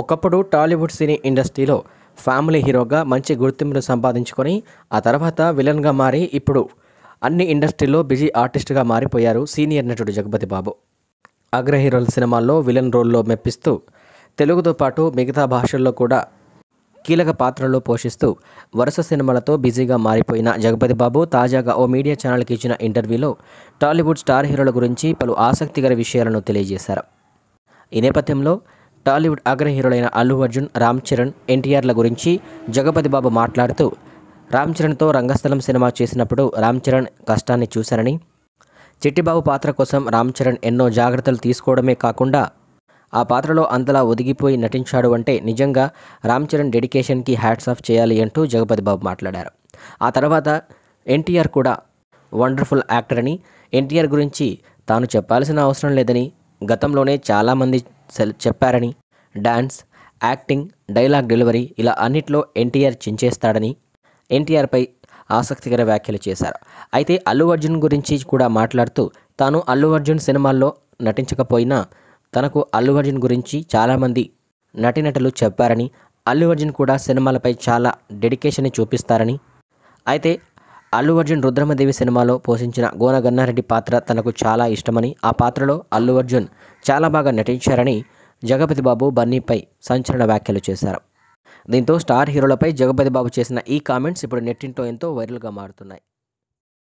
ఒకప్పుడు టాలీవుడ్ సినీ ఇండస్ట్రీలో ఫ్యామిలీ హీరోగా మంచి గుర్తింపును సంపాదించుకొని ఆ తర్వాత విలన్గా మారి ఇప్పుడు అన్ని ఇండస్ట్రీలో బిజీ ఆర్టిస్ట్గా మారిపోయారు సీనియర్ నటుడు జగపతి బాబు అగ్ర హీరోల సినిమాల్లో విలన్ రోల్లో మెప్పిస్తూ తెలుగుతో పాటు మిగతా భాషల్లో కూడా కీలక పాత్రల్లో పోషిస్తూ వరుస సినిమాలతో బిజీగా మారిపోయిన జగపతి బాబు తాజాగా ఓ మీడియా ఛానల్కి ఇచ్చిన ఇంటర్వ్యూలో టాలీవుడ్ స్టార్ హీరోల గురించి పలు ఆసక్తికర విషయాలను తెలియజేశారు ఈ నేపథ్యంలో టాలీవుడ్ అగ్రహీరులైన అల్లు అర్జున్ రామ్ చరణ్ ఎన్టీఆర్ల గురించి జగపతి బాబు మాట్లాడుతూ రామ్ చరణ్తో రంగస్థలం సినిమా చేసినప్పుడు రామ్ చరణ్ కష్టాన్ని చూశారని చిట్టిబాబు పాత్ర కోసం రామ్ చరణ్ ఎన్నో జాగ్రత్తలు తీసుకోవడమే కాకుండా ఆ పాత్రలో అంతలా ఒదిగిపోయి నటించాడు అంటే నిజంగా రామ్ చరణ్ డెడికేషన్కి హ్యాట్స్ ఆఫ్ చేయాలి అంటూ జగపతి బాబు మాట్లాడారు ఆ తర్వాత ఎన్టీఆర్ కూడా వండర్ఫుల్ యాక్టర్ అని ఎన్టీఆర్ గురించి తాను చెప్పాల్సిన అవసరం లేదని గతంలోనే చాలామంది సెల్ చెప్పారని డాన్స్ యాక్టింగ్ డైలాగ్ డెలివరీ ఇలా అన్నిట్లో ఎన్టీఆర్ చించేస్తాడని ఎన్టీఆర్పై ఆసక్తికర వ్యాఖ్యలు చేశారు అయితే అల్లు అర్జున్ గురించి కూడా మాట్లాడుతూ తాను అల్లు అర్జున్ సినిమాల్లో నటించకపోయినా తనకు అల్లు అర్జున్ గురించి చాలామంది నటినటులు చెప్పారని అల్లు అర్జున్ కూడా సినిమాలపై చాలా డెడికేషన్ చూపిస్తారని అయితే అల్లు అర్జున్ రుద్రమదేవి సినిమాలో పోషించిన గోన గన్నారెడ్డి పాత్ర తనకు చాలా ఇష్టమని ఆ పాత్రలో అల్లు అర్జున్ చాలా బాగా నటించారని జగపతి బాబు బన్నీపై సంచలన వ్యాఖ్యలు చేశారు దీంతో స్టార్ హీరోలపై జగపతి బాబు చేసిన ఈ కామెంట్స్ ఇప్పుడు నెట్టింటో ఎంతో వైరల్గా మారుతున్నాయి